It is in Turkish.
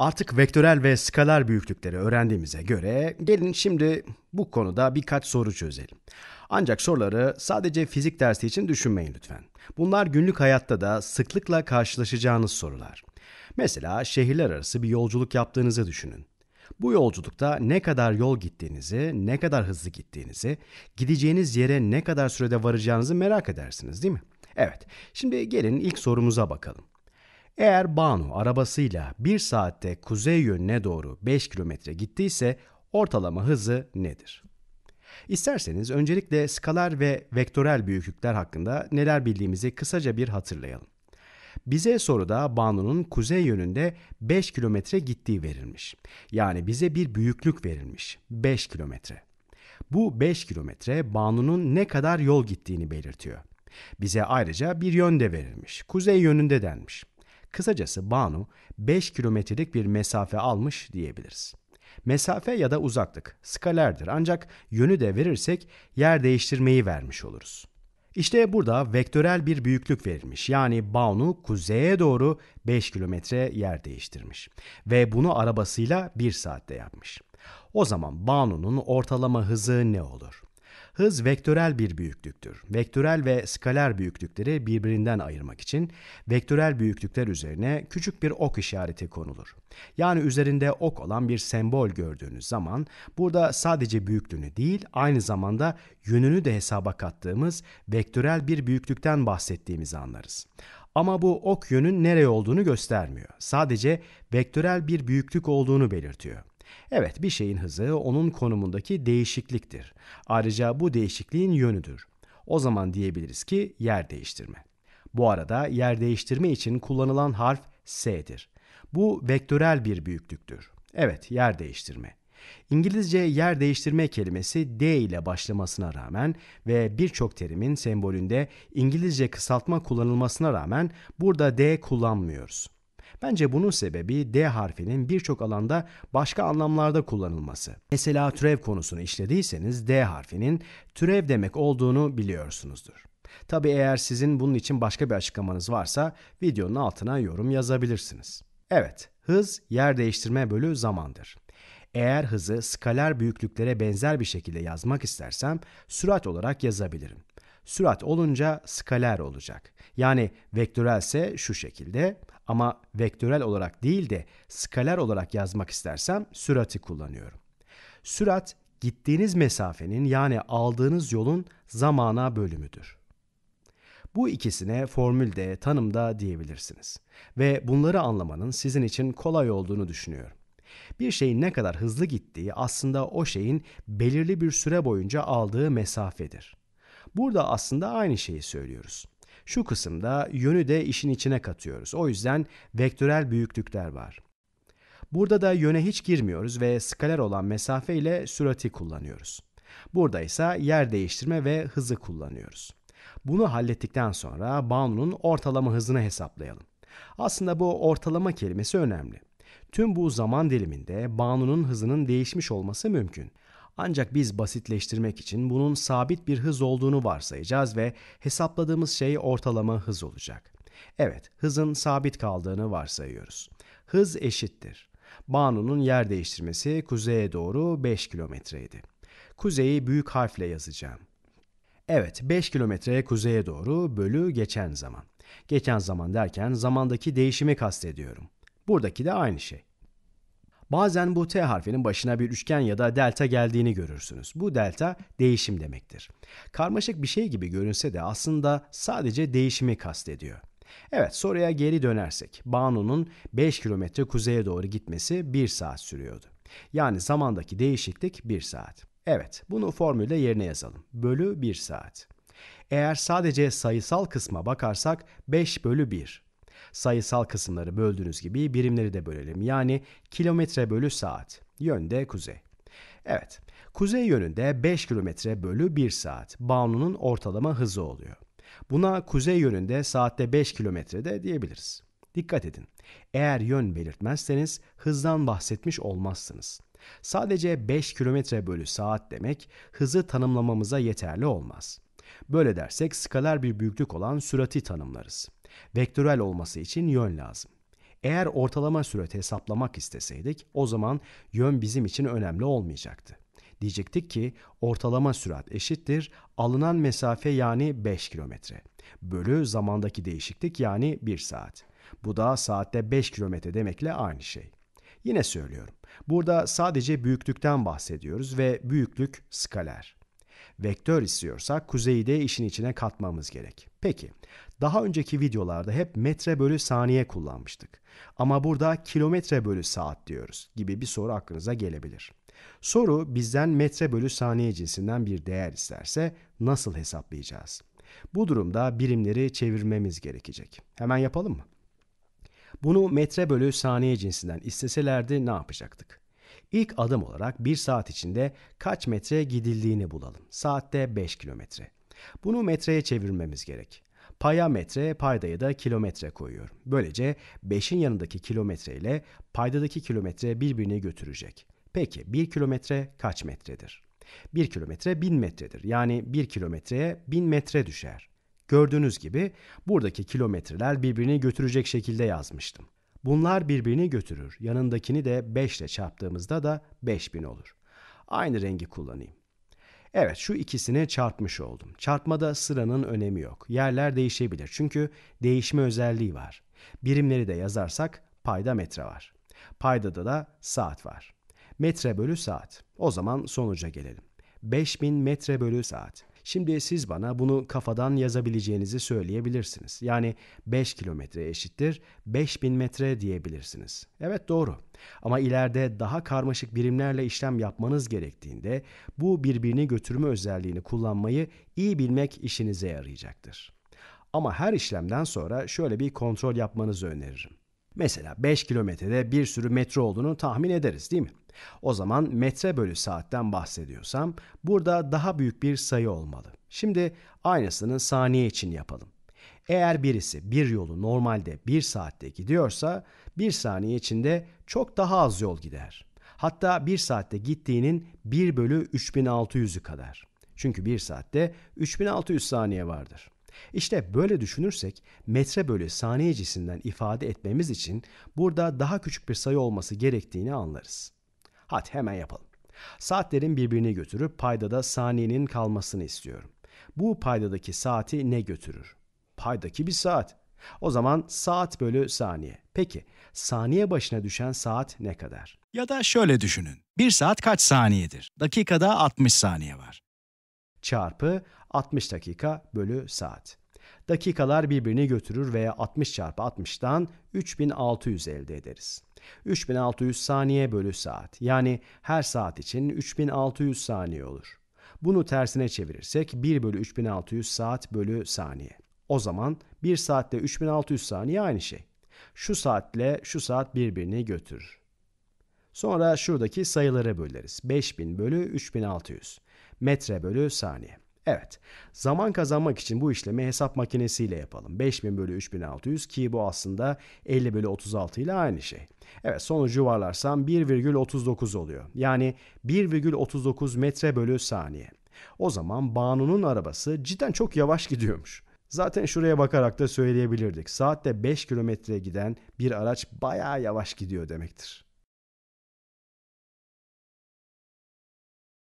Artık vektörel ve skalar büyüklükleri öğrendiğimize göre gelin şimdi bu konuda birkaç soru çözelim. Ancak soruları sadece fizik dersi için düşünmeyin lütfen. Bunlar günlük hayatta da sıklıkla karşılaşacağınız sorular. Mesela şehirler arası bir yolculuk yaptığınızı düşünün. Bu yolculukta ne kadar yol gittiğinizi, ne kadar hızlı gittiğinizi, gideceğiniz yere ne kadar sürede varacağınızı merak edersiniz değil mi? Evet, şimdi gelin ilk sorumuza bakalım. Eğer Banu arabasıyla 1 saatte kuzey yönüne doğru 5 kilometre gittiyse ortalama hızı nedir? İsterseniz öncelikle skalar ve vektörel büyüklükler hakkında neler bildiğimizi kısaca bir hatırlayalım. Bize soruda Banu'nun kuzey yönünde 5 kilometre gittiği verilmiş. Yani bize bir büyüklük verilmiş. 5 kilometre. Bu 5 kilometre Banu'nun ne kadar yol gittiğini belirtiyor. Bize ayrıca bir yönde verilmiş. Kuzey yönünde denmiş. Kısacası Banu 5 kilometrelik bir mesafe almış diyebiliriz. Mesafe ya da uzaklık skalerdir ancak yönü de verirsek yer değiştirmeyi vermiş oluruz. İşte burada vektörel bir büyüklük verilmiş. Yani Banu kuzeye doğru 5 kilometre yer değiştirmiş. Ve bunu arabasıyla 1 saatte yapmış. O zaman Banu'nun ortalama hızı ne olur? Hız vektörel bir büyüklüktür. Vektörel ve skaler büyüklükleri birbirinden ayırmak için vektörel büyüklükler üzerine küçük bir ok işareti konulur. Yani üzerinde ok olan bir sembol gördüğünüz zaman burada sadece büyüklüğünü değil aynı zamanda yönünü de hesaba kattığımız vektörel bir büyüklükten bahsettiğimizi anlarız. Ama bu ok yönün nereye olduğunu göstermiyor. Sadece vektörel bir büyüklük olduğunu belirtiyor. Evet, bir şeyin hızı onun konumundaki değişikliktir. Ayrıca bu değişikliğin yönüdür. O zaman diyebiliriz ki yer değiştirme. Bu arada yer değiştirme için kullanılan harf s'dir. Bu vektörel bir büyüklüktür. Evet, yer değiştirme. İngilizce yer değiştirme kelimesi D ile başlamasına rağmen ve birçok terimin sembolünde İngilizce kısaltma kullanılmasına rağmen burada D kullanmıyoruz. Bence bunun sebebi D harfinin birçok alanda başka anlamlarda kullanılması. Mesela türev konusunu işlediyseniz D harfinin türev demek olduğunu biliyorsunuzdur. Tabi eğer sizin bunun için başka bir açıklamanız varsa videonun altına yorum yazabilirsiniz. Evet, hız yer değiştirme bölü zamandır. Eğer hızı skaler büyüklüklere benzer bir şekilde yazmak istersem sürat olarak yazabilirim. Sürat olunca skaler olacak. Yani vektörelse şu şekilde ama vektörel olarak değil de skaler olarak yazmak istersem sürati kullanıyorum. Sürat gittiğiniz mesafenin yani aldığınız yolun zamana bölümüdür. Bu ikisine formülde, tanımda diyebilirsiniz. Ve bunları anlamanın sizin için kolay olduğunu düşünüyorum. Bir şeyin ne kadar hızlı gittiği aslında o şeyin belirli bir süre boyunca aldığı mesafedir. Burada aslında aynı şeyi söylüyoruz. Şu kısımda yönü de işin içine katıyoruz. O yüzden vektörel büyüklükler var. Burada da yöne hiç girmiyoruz ve skaler olan mesafe ile sürati kullanıyoruz. Burada ise yer değiştirme ve hızı kullanıyoruz. Bunu hallettikten sonra Banu'nun ortalama hızını hesaplayalım. Aslında bu ortalama kelimesi önemli. Tüm bu zaman diliminde Banu'nun hızının değişmiş olması mümkün. Ancak biz basitleştirmek için bunun sabit bir hız olduğunu varsayacağız ve hesapladığımız şey ortalama hız olacak. Evet, hızın sabit kaldığını varsayıyoruz. Hız eşittir. Banu'nun yer değiştirmesi kuzeye doğru 5 kilometreydi. Kuzeyi büyük harfle yazacağım. Evet, 5 kilometreye kuzeye doğru bölü geçen zaman. Geçen zaman derken zamandaki değişimi kastediyorum. Buradaki de aynı şey. Bazen bu T harfinin başına bir üçgen ya da delta geldiğini görürsünüz. Bu delta değişim demektir. Karmaşık bir şey gibi görünse de aslında sadece değişimi kastediyor. Evet soruya geri dönersek Banu'nun 5 kilometre kuzeye doğru gitmesi 1 saat sürüyordu. Yani zamandaki değişiklik 1 saat. Evet bunu formülle yerine yazalım. Bölü 1 saat. Eğer sadece sayısal kısma bakarsak 5 bölü 1 Sayısal kısımları böldüğünüz gibi birimleri de bölelim. Yani kilometre bölü saat. Yönde kuzey. Evet. Kuzey yönünde 5 kilometre bölü 1 saat. Banu'nun ortalama hızı oluyor. Buna kuzey yönünde saatte 5 kilometre de diyebiliriz. Dikkat edin. Eğer yön belirtmezseniz hızdan bahsetmiş olmazsınız. Sadece 5 kilometre bölü saat demek hızı tanımlamamıza yeterli olmaz. Böyle dersek skaler bir büyüklük olan sürati tanımlarız. Vektörel olması için yön lazım. Eğer ortalama sürat hesaplamak isteseydik o zaman yön bizim için önemli olmayacaktı. Diyecektik ki ortalama sürat eşittir alınan mesafe yani 5 kilometre bölü zamandaki değişiklik yani 1 saat. Bu da saatte 5 kilometre demekle aynı şey. Yine söylüyorum. Burada sadece büyüklükten bahsediyoruz ve büyüklük skaler. Vektör istiyorsak kuzeyi de işin içine katmamız gerek. Peki, daha önceki videolarda hep metre bölü saniye kullanmıştık. Ama burada kilometre bölü saat diyoruz gibi bir soru aklınıza gelebilir. Soru bizden metre bölü saniye cinsinden bir değer isterse nasıl hesaplayacağız? Bu durumda birimleri çevirmemiz gerekecek. Hemen yapalım mı? Bunu metre bölü saniye cinsinden isteselerdi ne yapacaktık? İlk adım olarak bir saat içinde kaç metre gidildiğini bulalım. Saatte 5 kilometre. Bunu metreye çevirmemiz gerek. Paya metre, paydaya da kilometre koyuyorum. Böylece 5'in yanındaki kilometre ile paydadaki kilometre birbirini götürecek. Peki 1 kilometre kaç metredir? 1 kilometre 1000 metredir. Yani 1 kilometreye 1000 metre düşer. Gördüğünüz gibi buradaki kilometreler birbirini götürecek şekilde yazmıştım. Bunlar birbirini götürür. Yanındakini de 5 ile çarptığımızda da 5000 olur. Aynı rengi kullanayım. Evet şu ikisini çarpmış oldum. Çarpmada sıranın önemi yok. Yerler değişebilir çünkü değişme özelliği var. Birimleri de yazarsak payda metre var. Paydada da saat var. Metre bölü saat. O zaman sonuca gelelim. 5000 metre bölü saat. Şimdi siz bana bunu kafadan yazabileceğinizi söyleyebilirsiniz. Yani 5 kilometre eşittir 5000 metre diyebilirsiniz. Evet doğru. Ama ileride daha karmaşık birimlerle işlem yapmanız gerektiğinde bu birbirini götürme özelliğini kullanmayı iyi bilmek işinize yarayacaktır. Ama her işlemden sonra şöyle bir kontrol yapmanızı öneririm. Mesela 5 kilometrede bir sürü metre olduğunu tahmin ederiz değil mi? O zaman metre bölü saatten bahsediyorsam burada daha büyük bir sayı olmalı. Şimdi aynısını saniye için yapalım. Eğer birisi bir yolu normalde bir saatte gidiyorsa bir saniye içinde çok daha az yol gider. Hatta bir saatte gittiğinin 1 bölü 3600'ü kadar. Çünkü bir saatte 3600 saniye vardır. İşte böyle düşünürsek metre bölü saniye cinsinden ifade etmemiz için burada daha küçük bir sayı olması gerektiğini anlarız. Hadi hemen yapalım. Saatlerin birbirini götürüp paydada saniyenin kalmasını istiyorum. Bu paydadaki saati ne götürür? Paydaki bir saat. O zaman saat bölü saniye. Peki saniye başına düşen saat ne kadar? Ya da şöyle düşünün. Bir saat kaç saniyedir? Dakikada 60 saniye var. Çarpı 60 dakika bölü saat. Dakikalar birbirini götürür veya 60 çarpı 60'tan 3600 elde ederiz. 3600 saniye bölü saat yani her saat için 3600 saniye olur. Bunu tersine çevirirsek 1 bölü 3600 saat bölü saniye. O zaman 1 saatte 3600 saniye aynı şey. Şu saatle şu saat birbirini götürür. Sonra şuradaki sayılara böleriz. 5000 bölü 3600 metre bölü saniye. Evet. Zaman kazanmak için bu işlemi hesap makinesiyle yapalım. 5000 bölü 3600 ki bu aslında 50 bölü 36 ile aynı şey. Evet sonucu varlarsam 1,39 oluyor. Yani 1,39 metre bölü saniye. O zaman Banu'nun arabası cidden çok yavaş gidiyormuş. Zaten şuraya bakarak da söyleyebilirdik. Saatte 5 kilometre giden bir araç bayağı yavaş gidiyor demektir.